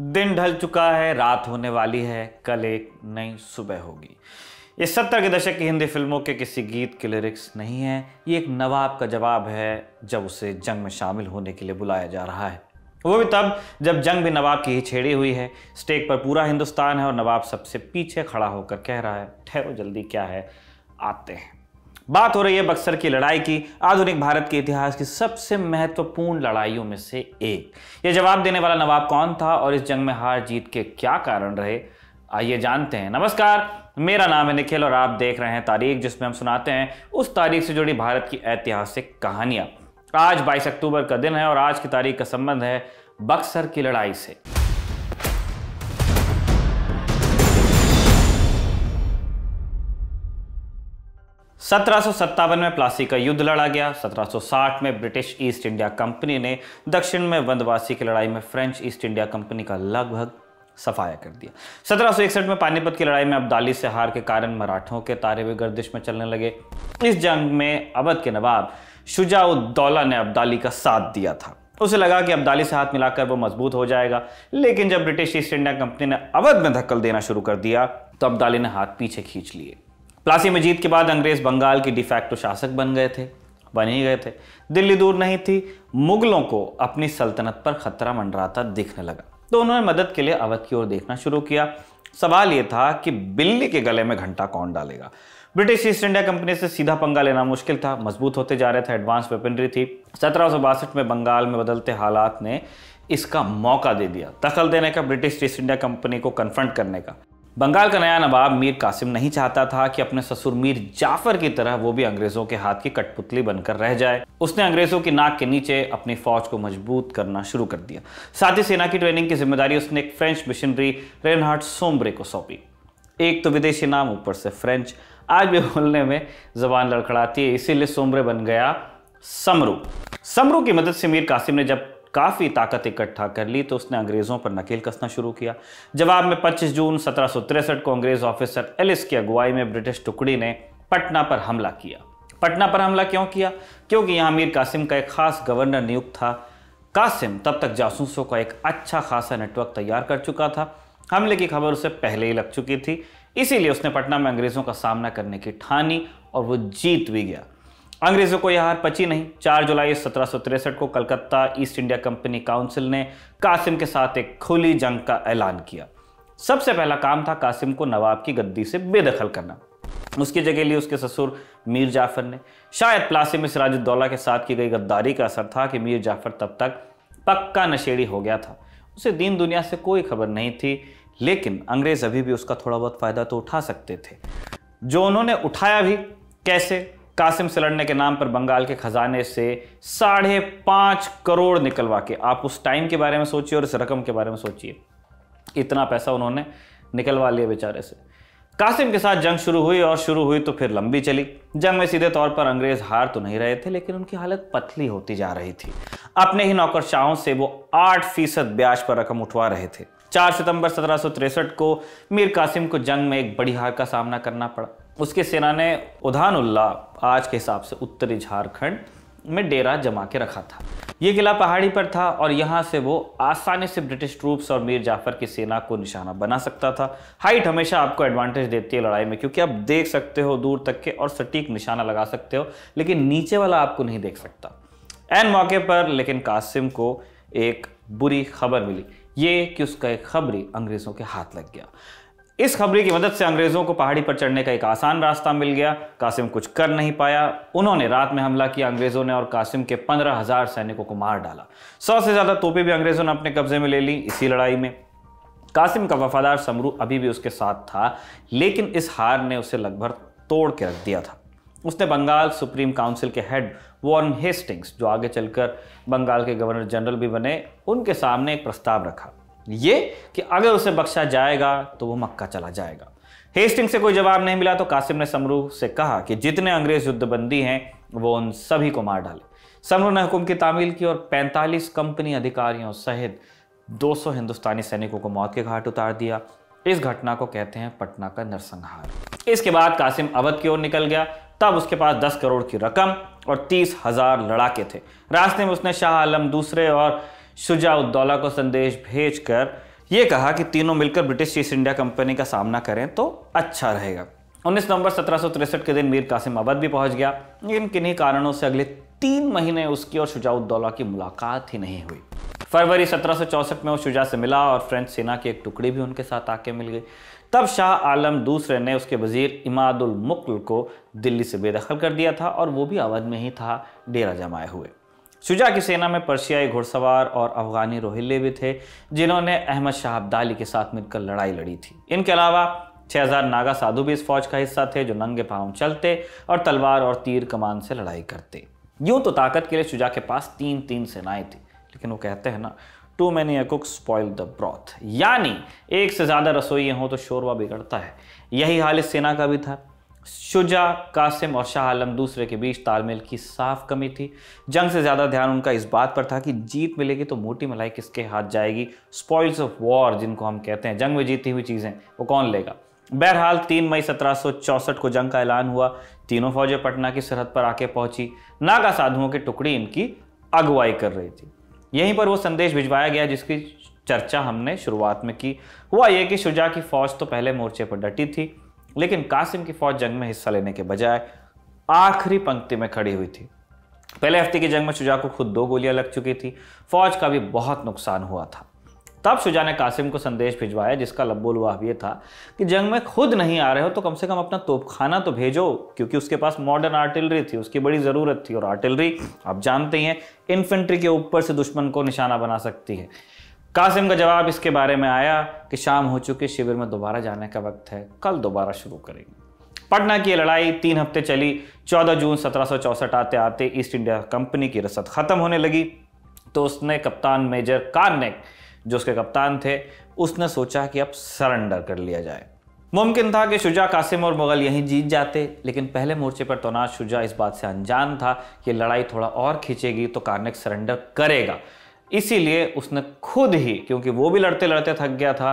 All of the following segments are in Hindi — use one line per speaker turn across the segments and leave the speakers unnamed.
दिन ढल चुका है रात होने वाली है कल एक नई सुबह होगी ये सत्तर के दशक की हिंदी फिल्मों के किसी गीत के लिरिक्स नहीं है ये एक नवाब का जवाब है जब उसे जंग में शामिल होने के लिए बुलाया जा रहा है वो भी तब जब जंग भी नवाब की ही छेड़ी हुई है स्टेक पर पूरा हिंदुस्तान है और नवाब सबसे पीछे खड़ा होकर कह रहा है ठहरो जल्दी क्या है आते हैं बात हो रही है बक्सर की लड़ाई की आधुनिक भारत के इतिहास की सबसे महत्वपूर्ण लड़ाइयों में से एक ये जवाब देने वाला नवाब कौन था और इस जंग में हार जीत के क्या कारण रहे आइए जानते हैं नमस्कार मेरा नाम है निखिल और आप देख रहे हैं तारीख जिसमें हम सुनाते हैं उस तारीख से जुड़ी भारत की ऐतिहासिक कहानियां आज 22 अक्टूबर का दिन है और आज की तारीख का संबंध है बक्सर की लड़ाई से सत्रह में प्लासी का युद्ध लड़ा गया 1760 में ब्रिटिश ईस्ट इंडिया कंपनी ने दक्षिण में वंदवासी की लड़ाई में फ्रेंच ईस्ट इंडिया कंपनी का लगभग सफाया कर दिया 1761 में पानीपत की लड़ाई में अब्दाली से हार के कारण मराठों के तारे हुए गर्दिश में चलने लगे इस जंग में अवध के नवाब शुजाउद्दौला ने अब्दाली का साथ दिया था उसे लगा कि अब्दाली से हाथ मिलाकर वो मजबूत हो जाएगा लेकिन जब ब्रिटिश ईस्ट इंडिया कंपनी ने अवध में धक्कल देना शुरू कर दिया तो अब्दाली ने हाथ पीछे खींच लिए प्लासी मजीद के बाद अंग्रेज बंगाल की डिफैक्टो शासक बन गए थे बन ही गए थे दिल्ली दूर नहीं थी मुगलों को अपनी सल्तनत पर खतरा मंडराता दिखने लगा तो उन्होंने मदद के लिए अवध की ओर देखना शुरू किया सवाल ये था कि बिल्ली के गले में घंटा कौन डालेगा ब्रिटिश ईस्ट इंडिया कंपनी से सीधा पंगा लेना मुश्किल था मजबूत होते जा रहे थे एडवांस वेपनरी थी सत्रह में बंगाल में बदलते हालात ने इसका मौका दे दिया दखल देने का ब्रिटिश ईस्ट इंडिया कंपनी को कन्फ्रंट करने का बंगाल का नया नवाब मीर कासिम नहीं चाहता था कि अपने ससुर मीर जाफर की तरह वो भी अंग्रेजों के हाथ की कठपुतली बनकर रह जाए उसने अंग्रेजों की नाक के नीचे अपनी फौज को मजबूत करना शुरू कर दिया साथ ही सेना की ट्रेनिंग की जिम्मेदारी उसने एक फ्रेंच मिशनरी रेनहार्ट सोमब्रे को सौंपी एक तो विदेशी नाम ऊपर से फ्रेंच आज भी बोलने में जबान लड़खड़ाती है इसीलिए सोमरे बन गया समरू समरू की मदद से मीर कासिम ने जब काफ़ी ताकत इकट्ठा कर ली तो उसने अंग्रेज़ों पर नकेल कसना शुरू किया जवाब में 25 जून सत्रह को अंग्रेज़ ऑफिसर एलिस की अगुवाई में ब्रिटिश टुकड़ी ने पटना पर हमला किया पटना पर हमला क्यों किया क्योंकि यहाँ अमीर कासिम का एक ख़ास गवर्नर नियुक्त था कासिम तब तक जासूसों का एक अच्छा खासा नेटवर्क तैयार कर चुका था हमले की खबर उसे पहले ही लग चुकी थी इसीलिए उसने पटना में अंग्रेज़ों का सामना करने की ठानी और वो जीत भी गया अंग्रेजों को यह हार पची नहीं 4 जुलाई सत्रह को Calcutta East India Company council ने कासिम के साथ एक खुली जंग का ऐलान किया सबसे पहला काम था कासिम को नवाब की गद्दी से बेदखल करना उसकी जगह लिए उसके ससुर मीर जाफर ने शायद प्लासी में सिराजुद्दौला के साथ की गई गद्दारी का असर था कि मीर जाफर तब तक पक्का नशेड़ी हो गया था उसे दीन दुनिया से कोई खबर नहीं थी लेकिन अंग्रेज़ अभी भी उसका थोड़ा बहुत फ़ायदा तो उठा सकते थे जो उन्होंने उठाया भी कैसे कासिम सलड़ने के नाम पर बंगाल के खजाने से साढ़े पाँच करोड़ निकलवा के आप उस टाइम के बारे में सोचिए और इस रकम के बारे में सोचिए इतना पैसा उन्होंने निकलवा लिया बेचारे से कासिम के साथ जंग शुरू हुई और शुरू हुई तो फिर लंबी चली जंग में सीधे तौर पर अंग्रेज हार तो नहीं रहे थे लेकिन उनकी हालत पतली होती जा रही थी अपने ही नौकरशाहों से वो आठ फीसद ब्याज पर रकम उठवा रहे थे चार सितंबर सत्रह को मीर कासिम को जंग में एक बड़ी हार का सामना करना पड़ा उसके सेना ने उधान उल्ला आज के हिसाब से उत्तरी झारखंड में डेरा जमा के रखा था ये किला पहाड़ी पर था और यहाँ से वो आसानी से ब्रिटिश ट्रूप्स और मीर जाफर की सेना को निशाना बना सकता था हाइट हमेशा आपको एडवांटेज देती है लड़ाई में क्योंकि आप देख सकते हो दूर तक के और सटीक निशाना लगा सकते हो लेकिन नीचे वाला आपको नहीं देख सकता एन मौके पर लेकिन कासिम को एक बुरी खबर मिली ये कि उसका एक खबरी अंग्रेज़ों के हाथ लग गया इस खबरी की मदद से अंग्रेज़ों को पहाड़ी पर चढ़ने का एक आसान रास्ता मिल गया कासिम कुछ कर नहीं पाया उन्होंने रात में हमला किया अंग्रेज़ों ने और कासिम के पंद्रह हज़ार सैनिकों को मार डाला सौ से ज़्यादा तोपे भी अंग्रेज़ों ने अपने कब्जे में ले ली इसी लड़ाई में कासिम का वफादार समरू अभी भी उसके साथ था लेकिन इस हार ने उसे लगभग तोड़ के रख दिया था उसने बंगाल सुप्रीम काउंसिल के हेड वॉर्न हेस्टिंग्स जो आगे चलकर बंगाल के गवर्नर जनरल भी बने उनके सामने एक प्रस्ताव रखा ये कि अगर उसे बख्शा जाएगा तो वो मक्का चला जाएगा हेस्टिंग से कोई जवाब नहीं मिला तो कासिम ने समरू से कहा कि जितने अंग्रेज युद्धबंदी हैं वो उन सभी को मार डाले समरू ने हुकुम की तामील की और 45 कंपनी अधिकारियों सहित 200 हिंदुस्तानी सैनिकों को मौत के घाट उतार दिया इस घटना को कहते हैं पटना का नरसंहार इसके बाद कासिम अवध की ओर निकल गया तब उसके पास 10 करोड़ की रकम और तीस हजार लड़ाके थे रास्ते में उसने शाह आलम दूसरे और शुजाउद्दौला को संदेश भेजकर ये कहा कि तीनों मिलकर ब्रिटिश ईस्ट इंडिया कंपनी का सामना करें तो अच्छा रहेगा 19 नवंबर सत्रह के दिन मीर कासिम अवध भी पहुंच गया लेकिन किन्हीं कारणों से अगले तीन महीने उसकी और शुजाउद्दौला की मुलाकात ही नहीं हुई फरवरी 1764 में वो शुजा से मिला और फ्रेंच सेना की एक टुकड़ी भी उनके साथ आके मिल गई तब शाह आलम दूसरे ने उसके वजीर इमादुल मुक्ल को दिल्ली से बेदखल कर दिया था और वो भी अवध में ही था डेरा जमाए हुए शुजा की सेना में पर्शियाई घुड़सवार और अफगानी रोहिल्ले भी थे जिन्होंने अहमद शाह अब्दाली के साथ मिलकर लड़ाई लड़ी थी इनके अलावा 6000 नागा साधु भी इस फौज का हिस्सा थे जो नंगे पांव चलते और तलवार और तीर कमान से लड़ाई करते यूं तो ताकत के लिए शुजा के पास तीन तीन सेनाएं थी लेकिन वो कहते हैं ना too many cooks spoil the broth यानी एक से ज़्यादा रसोई हों तो शोरबा बिगड़ता है यही हाल इस सेना का भी था शुजा कासिम और शाह आलम दूसरे के बीच तालमेल की साफ कमी थी जंग से ज़्यादा ध्यान उनका इस बात पर था कि जीत मिलेगी तो मोटी मलाई किसके हाथ जाएगी स्पॉइल्स ऑफ वॉर जिनको हम कहते हैं जंग में जीती हुई चीज़ें वो कौन लेगा बहरहाल 3 मई 1764 को जंग का ऐलान हुआ तीनों फौजें पटना की सरहद पर आके पहुंची नागा साधुओं की टुकड़ी इनकी अगुवाई कर रही थी यहीं पर वो संदेश भिजवाया गया जिसकी चर्चा हमने शुरुआत में की हुआ ये कि शुजा की फौज तो पहले मोर्चे पर डटी थी लेकिन कासिम की फौज जंग में हिस्सा लेने के बजाय आखिरी पंक्ति में खड़ी हुई थी पहले हफ्ते की जंग में शुजा को खुद दो गोलियां लग चुकी थी फौज का भी बहुत नुकसान हुआ था तब शुजा ने कासिम को संदेश भिजवाया जिसका लब्बुल वाह ये था कि जंग में खुद नहीं आ रहे हो तो कम से कम अपना तोपखाना तो भेजो क्योंकि उसके पास मॉडर्न आर्टिलरी थी उसकी बड़ी ज़रूरत थी और आर्टिलरी आप जानते ही हैं इन्फेंट्री के ऊपर से दुश्मन को निशाना बना सकती है कासिम का जवाब इसके बारे में आया कि शाम हो चुकी शिविर में दोबारा जाने का वक्त है कल दोबारा शुरू करेंगे पटना की लड़ाई तीन हफ्ते चली 14 जून सत्रह आते आते ईस्ट इंडिया कंपनी की रसद ख़त्म होने लगी तो उसने कप्तान मेजर कार्नेक जो उसके कप्तान थे उसने सोचा कि अब सरेंडर कर लिया जाए मुमकिन था कि शुजा कासिम और मुगल यहीं जीत जाते लेकिन पहले मोर्चे पर तोनाज शुजा इस बात से अनजान था कि लड़ाई थोड़ा और खींचेगी तो कार्नेक सरेंडर करेगा इसीलिए उसने खुद ही क्योंकि वो भी लड़ते लड़ते थक गया था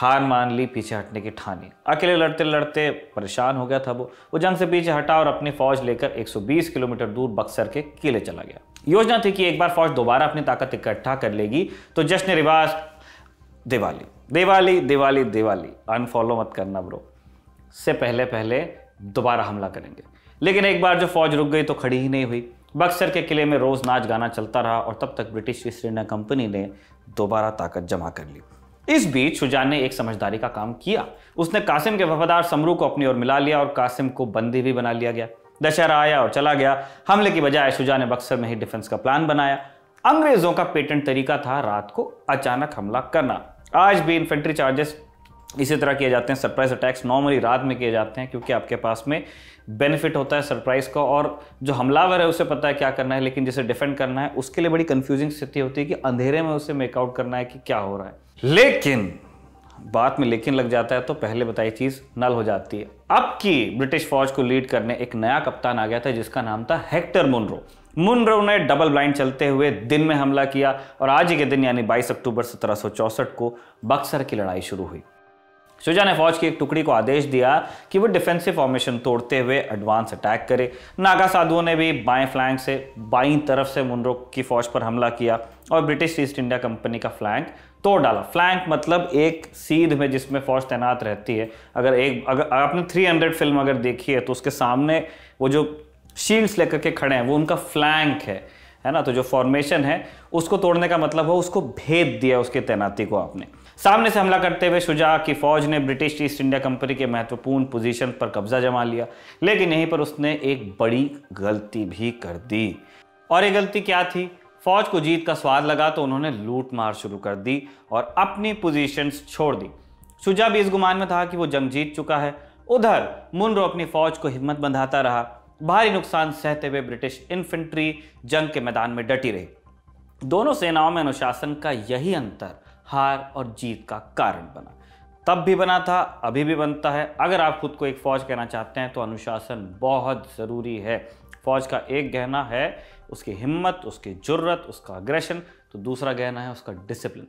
हार मान ली पीछे हटने की ठानी अकेले लड़ते लड़ते परेशान हो गया था वो वो जंग से पीछे हटा और अपनी फौज लेकर 120 किलोमीटर दूर बक्सर के किले चला गया योजना थी कि एक बार फौज दोबारा अपनी ताकत इकट्ठा कर लेगी तो जश्न रिवाज दिवाली दिवाली दिवाली दिवाली अनफॉलो मत करना ब्रो से पहले पहले दोबारा हमला करेंगे लेकिन एक बार जो फौज रुक गई तो खड़ी ही नहीं हुई बक्सर के किले में रोज़ नाच गाना चलता रहा और तब तक ब्रिटिश ईस्ट इंडिया कंपनी ने दोबारा ताकत जमा कर ली इस बीच शुजान ने एक समझदारी का काम किया उसने कासिम के वफादार समरू को अपनी ओर मिला लिया और कासिम को बंदी भी बना लिया गया दशहरा आया और चला गया हमले की बजाय शुजा ने बक्सर में ही डिफेंस का प्लान बनाया अंग्रेजों का पेटेंट तरीका था रात को अचानक हमला करना आज भी इन्फेंट्री चार्जेस इसी तरह किए जाते हैं सरप्राइज अटैक्स नॉर्मली रात में किए जाते हैं क्योंकि आपके पास में बेनिफिट होता है सरप्राइज का और जो हमलावर है उसे पता है क्या करना है लेकिन जिसे डिफेंड करना है उसके लिए बड़ी कंफ्यूजिंग स्थिति होती है कि अंधेरे में उसे मेकआउट करना है कि क्या हो रहा है लेकिन बात में लेकिन लग जाता है तो पहले बताई चीज नल हो जाती है अब की ब्रिटिश फौज को लीड करने एक नया कप्तान आ गया था जिसका नाम था हेक्टर मुनरो मुनरो ने डबल ब्लाइंड चलते हुए दिन में हमला किया और आज ही के दिन यानी 22 अक्टूबर सत्रह को बक्सर की लड़ाई शुरू हुई शुजा ने फौज की एक टुकड़ी को आदेश दिया कि वो डिफेंसिव फॉर्मेशन तोड़ते हुए एडवांस अटैक करे नागा साधुओं ने भी बाएं फ्लैंक से बाई तरफ से मुनरो की फौज पर हमला किया और ब्रिटिश ईस्ट इंडिया कंपनी का फ्लैंक तोड़ डाला फ्लैंक मतलब एक सीध में जिसमें फौज तैनात रहती है अगर एक अगर आपने 300 फिल्म अगर देखी है तो उसके सामने वो जो शील्ड्स लेकर के खड़े हैं वो उनका फ्लैंक है है ना तो जो फॉर्मेशन है उसको तोड़ने का मतलब हो उसको भेद दिया उसकी तैनाती को आपने सामने से हमला करते हुए शुजा की फौज ने ब्रिटिश ईस्ट इंडिया कंपनी के महत्वपूर्ण पोजीशन पर कब्जा जमा लिया लेकिन यहीं पर उसने एक बड़ी गलती भी कर दी और ये गलती क्या थी फौज को जीत का स्वाद लगा तो उन्होंने लूट मार शुरू कर दी और अपनी पोजीशन छोड़ दी शुजा भी इस गुमान में था कि वो जंग जीत चुका है उधर मुनरो अपनी फौज को हिम्मत बंधाता रहा भारी नुकसान सहते हुए ब्रिटिश इन्फेंट्री जंग के मैदान में डटी रही दोनों सेनाओं में अनुशासन का यही अंतर हार और जीत का कारण बना तब भी बना था अभी भी बनता है अगर आप खुद को एक फौज कहना चाहते हैं तो अनुशासन बहुत ज़रूरी है फौज का एक गहना है उसकी हिम्मत उसकी जरूरत उसका अग्रेशन तो दूसरा गहना है उसका डिसिप्लिन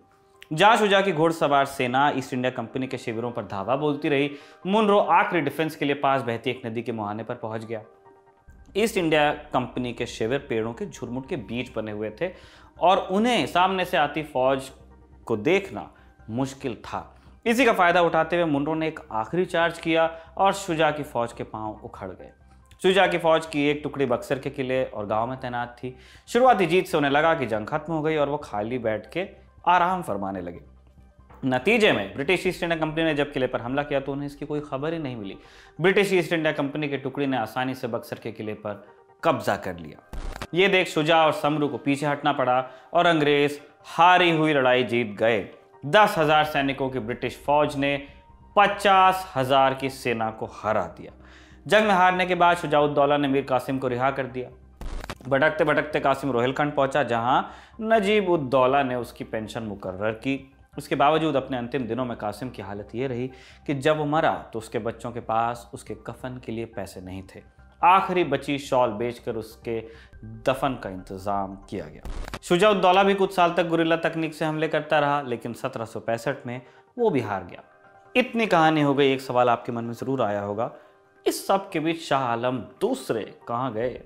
जहाँ शुजा की घोड़सवार सेना ईस्ट इंडिया कंपनी के शिविरों पर धावा बोलती रही मुनरो आखिरी डिफेंस के लिए पास बहती एक नदी के मुहाने पर पहुंच गया ईस्ट इंडिया कंपनी के शिविर पेड़ों के झुरमुट के बीच बने हुए थे और उन्हें सामने से आती फौज को देखना मुश्किल था इसी का फ़ायदा उठाते हुए मुंडो ने एक आखिरी चार्ज किया और शुजा की फौज के पांव उखड़ गए शुजा की फौज की एक टुकड़ी बक्सर के किले और गांव में तैनात थी शुरुआती जीत से उन्हें लगा कि जंग खत्म हो गई और वो खाली बैठ के आराम फरमाने लगे नतीजे में ब्रिटिश ईस्ट इंडिया कंपनी ने जब किले पर हमला किया तो उन्हें इसकी कोई खबर ही नहीं मिली ब्रिटिश ईस्ट इंडिया कंपनी की टुकड़ी ने आसानी से बक्सर के किले पर कब्जा कर लिया ये देख शुजा और समरू को पीछे हटना पड़ा और अंग्रेज हारी हुई लड़ाई जीत गए दस हजार सैनिकों की ब्रिटिश फौज ने पचास हजार की सेना को हरा दिया जंग में हारने के बाद शुजाउद्दौला ने मीर कासिम को रिहा कर दिया भटकते भटकते कासिम रोहिलखंड पहुंचा जहां नजीब उद्दौला ने उसकी पेंशन मुकर्र की उसके बावजूद अपने अंतिम दिनों में कासिम की हालत ये रही कि जब वो मरा तो उसके बच्चों के पास उसके कफन के लिए पैसे नहीं थे आखिरी बची शॉल बेचकर उसके दफन का इंतज़ाम किया गया शुजाउद्दौला भी कुछ साल तक गुरिल्ला तकनीक से हमले करता रहा लेकिन सत्रह में वो भी हार गया इतनी कहानी हो गई एक सवाल आपके मन में ज़रूर आया होगा इस सब के बीच शाह आलम दूसरे कहाँ गए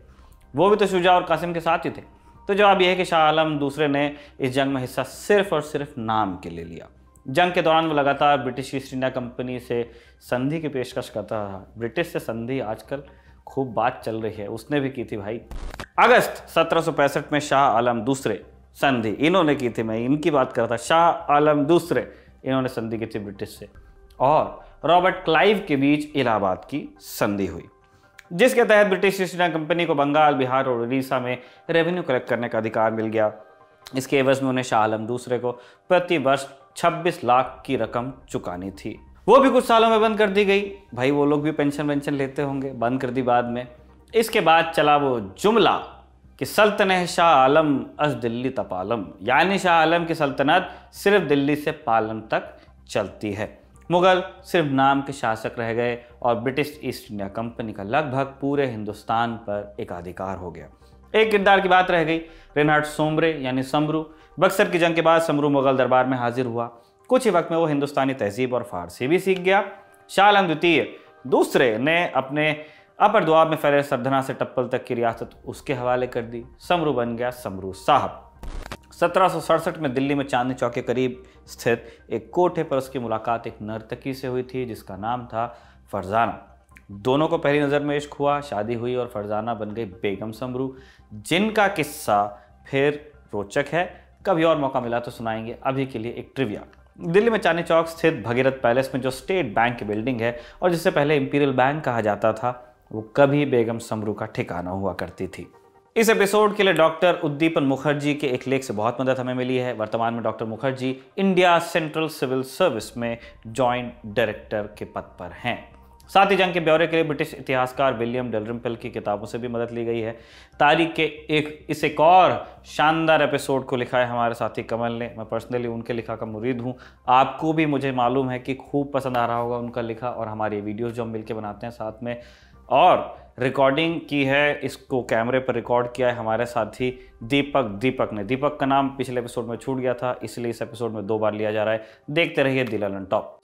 वो भी तो शुजा और कासिम के साथ ही थे तो जवाब यह है कि शाह आलम दूसरे ने इस जंग में हिस्सा सिर्फ और सिर्फ नाम के लिए लिया जंग के दौरान वो लगातार ब्रिटिश ईस्ट इंडिया कंपनी से संधि की पेशकश करता रहा ब्रिटिश से संधि आजकल खूब बात चल रही है उसने भी की थी भाई अगस्त सत्रह में शाह आलम दूसरे संधि इन्होंने की थी मैं इनकी बात कर रहा था शाह आलम दूसरे इन्होंने संधि की थी ब्रिटिश से और रॉबर्ट क्लाइव के बीच इलाहाबाद की संधि हुई जिसके तहत ब्रिटिश ईस्ट इंडिया कंपनी को बंगाल बिहार और उड़ीसा में रेवेन्यू कलेक्ट करने का अधिकार मिल गया इसके एवज में उन्हें शाह आलम दूसरे को प्रति वर्ष 26 लाख की रकम चुकानी थी वो भी कुछ सालों में बंद कर दी गई भाई वो लोग भी पेंशन वेंशन लेते होंगे बंद कर दी बाद में इसके बाद चला वो जुमला कि सल्तन शाह आलम अस दिल्ली तपालम यानी शाह आलम की सल्तनत सिर्फ दिल्ली से पालम तक चलती है मुग़ल सिर्फ नाम के शासक रह गए और ब्रिटिश ईस्ट इंडिया कंपनी का लगभग पूरे हिंदुस्तान पर एकाधिकार हो गया एक किरदार की बात रह गई रेनहार्ड सोमरे यानी समरू बक्सर की जंग के बाद समरू मुग़ल दरबार में हाजिर हुआ कुछ ही वक्त में वो हिंदुस्तानी तहजीब और फारसी भी सीख गया शाह आलम द्वितीय दूसरे ने अपने अपर दुआब में फैले सरधना से टप्पल तक की रियासत उसके हवाले कर दी समरू बन गया समरू साहब सत्रह में दिल्ली में चांदनी चौक के करीब स्थित एक कोठे पर उसकी मुलाकात एक नर्तकी से हुई थी जिसका नाम था फरजाना दोनों को पहली नज़र में इश्क हुआ शादी हुई और फरजाना बन गई बेगम समरू जिनका किस्सा फिर रोचक है कभी और मौका मिला तो सुनाएंगे अभी के लिए एक ट्रिविया दिल्ली में चांदी चौक स्थित भगीरथ पैलेस में जो स्टेट बैंक की बिल्डिंग है और जिसे पहले इंपीरियल बैंक कहा जाता था वो कभी बेगम समरू का ठिकाना हुआ करती थी इस एपिसोड के लिए डॉक्टर उद्दीपन मुखर्जी के एक लेख से बहुत मदद हमें मिली है वर्तमान में doctor Mukherjee India central civil service में जॉइंट डायरेक्टर के पद पर हैं साथ ही जंग के ब्यौरे के लिए ब्रिटिश इतिहासकार विलियम डेलरिम्पल की किताबों से भी मदद ली गई है तारीख के एक इस एक और शानदार एपिसोड को लिखा है हमारे साथी कमल ने मैं पर्सनली उनके लिखा का मुरीद हूँ आपको भी मुझे मालूम है कि खूब पसंद आ रहा होगा उनका लिखा और हमारी वीडियोज़ जो हम मिलकर बनाते हैं साथ में और रिकॉर्डिंग की है इसको कैमरे पर रिकॉर्ड किया है हमारे साथी दीपक दीपक ने दीपक का नाम पिछले एपिसोड में छूट गया था इसलिए इस एपिसोड में दो बार लिया जा रहा है देखते रहिए दिल टॉप